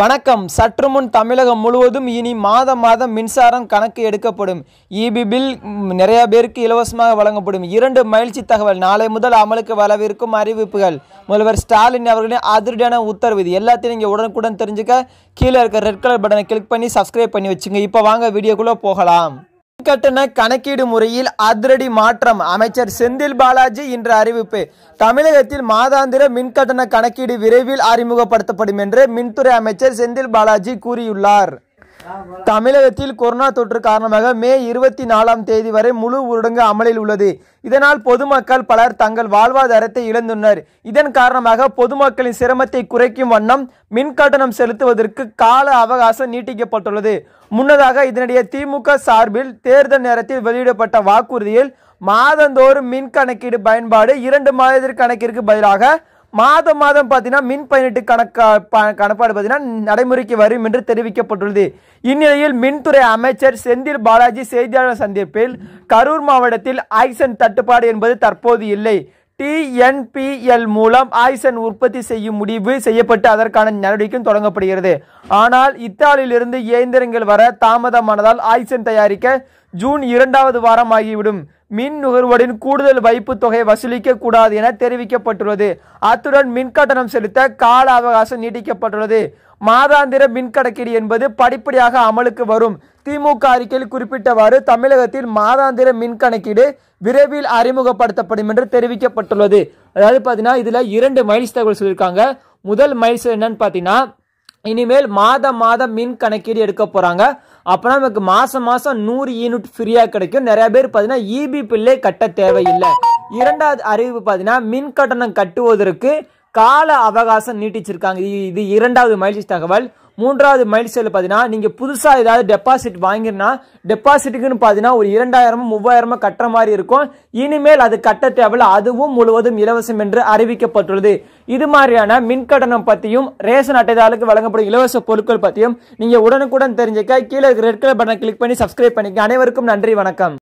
வணக்கம் சற்று முன் தமிழகம் முழுவதும் இனி மாதம் மாதம் மின்சாரம் கணக்கு எடுக்கப்படும் இபி பில் நிறைய பேருக்கு இலவசமாக வழங்கப்படும் இரண்டு மகிழ்ச்சி தகவல் நாளை முதல் அமலுக்கு வரவிருக்கும் அறிவிப்புகள் முதல்வர் ஸ்டாலின் அவர்களின் அதிரடியான உத்தரவு இது எல்லாத்தையும் நீங்கள் உடனுக்குடன் தெரிஞ்சுக்க கீழே இருக்க ரெட் கலர் பட்டனை கிளிக் பண்ணி சப்ஸ்கிரைப் பண்ணி வச்சுங்க இப்போ வாங்க வீடியோக்குள்ளே போகலாம் உள்கட்டண கணக்கீடு முறையில் அதிரடி மாற்றம் அமைச்சர் செந்தில் பாலாஜி இன்று அறிவிப்பு தமிழகத்தில் மாதாந்திர மின்கட்டண கணக்கீடு விரைவில் அறிமுகப்படுத்தப்படும் என்று மின்துறை அமைச்சர் செந்தில் பாலாஜி கூறியுள்ளார் தமிழகத்தில் கொரோனா தொற்று காரணமாக மே இருபத்தி நாலாம் தேதி வரை முழு ஊரடங்கு அமலில் உள்ளது இதனால் பொதுமக்கள் பலர் தங்கள் வாழ்வாதாரத்தை இழந்துள்ளனர் இதன் காரணமாக பொதுமக்களின் சிரமத்தை குறைக்கும் வண்ணம் மின் கட்டணம் செலுத்துவதற்கு கால அவகாசம் நீட்டிக்கப்பட்டுள்ளது முன்னதாக இதனிடையே திமுக சார்பில் தேர்தல் நேரத்தில் வெளியிடப்பட்ட வாக்குறுதியில் மாதந்தோறும் மின் கணக்கீடு பயன்பாடு இரண்டு மாதத்திற்கு கணக்கிற்கு பதிலாக மாதம் மாதம் பார்த்தீங்கன்னா மின் பயனீட்டு கணக்கா கணப்பாடு பார்த்தீங்கன்னா நடைமுறைக்கு வரும் என்று தெரிவிக்கப்பட்டுள்ளது இந்நிலையில் மின்துறை அமைச்சர் செந்தில் பாலாஜி செய்தியாளர் சந்திப்பில் கரூர் மாவட்டத்தில் ஆக்சன் தட்டுப்பாடு என்பது தற்போது இல்லை டிஎன்பிஎல் மூலம் ஆய்சன் உற்பத்தி செய்யும் முடிவு செய்யப்பட்டு அதற்கான நடவடிக்கையும் தொடங்கப்படுகிறது ஆனால் இத்தாலியிலிருந்து இயந்திரங்கள் வர தாமதமானதால் ஆய்சன் தயாரிக்க ஜூன் இரண்டாவது வாரம் ஆகிவிடும் மின் நுகர்வோரின் கூடுதல் வைப்பு தொகை வசூலிக்க கூடாது என தெரிவிக்கப்பட்டுள்ளது அத்துடன் மின் கட்டணம் செலுத்த கால அவகாசம் நீட்டிக்கப்பட்டுள்ளது மாதாந்திர மின் கணக்கீடு என்பது படிப்படியாக அமலுக்கு வரும் திமுக அறிக்கையில் குறிப்பிட்டவாறு தமிழகத்தில் மாதாந்திர மின் கணக்கீடு விரைவில் அறிமுகப்படுத்தப்படும் என்று தெரிவிக்கப்பட்டுள்ளது அதாவது பார்த்தீங்கன்னா இதில் இரண்டு மைல்ஸ் தகவல் சொல்லியிருக்காங்க முதல் மைல்ஸ் என்னன்னு பார்த்தீங்கன்னா இனிமேல் மாதம் மாதம் மின் கணக்கீடு எடுக்க போகிறாங்க அப்பனா நமக்கு மாதம் மாதம் நூறு யூனிட் ஃப்ரீயாக கிடைக்கும் நிறைய பேர் பாத்தீங்கன்னா இபி e பில்லே கட்ட தேவையில்லை இரண்டாவது அறிவிப்பு பாத்தீங்கன்னா மின் கட்டணம் கட்டுவதற்கு கால அவகாசம் நீட்டிச்சிருக்காங்க இது இரண்டாவது மகிழ்ச்சி தகவல் மூன்றாவது மைல் செல் பார்த்தீங்கன்னா நீங்கள் புதுசாக ஏதாவது டெபாசிட் வாங்கினா டெபாசிட்டுக்குன்னு பார்த்தீங்கன்னா ஒரு இரண்டாயிரமும் மூவாயிரமும் கட்டுற மாதிரி இருக்கும் இனிமேல் அது கட்ட தேவையில் அதுவும் முழுவதும் இலவசம் என்று அறிவிக்கப்பட்டுள்ளது இது மாதிரியான மின்கட்டணம் பற்றியும் ரேஷன் அட்டைதாரர்களுக்கு வழங்கப்படும் இலவச பொருட்கள் பற்றியும் நீங்கள் உடனுக்குடன் தெரிஞ்சுக்க கீழே ரெட் கலர் பட்டனை கிளிக் பண்ணி சப்ஸ்கிரைப் பண்ணிக்க அனைவருக்கும் நன்றி வணக்கம்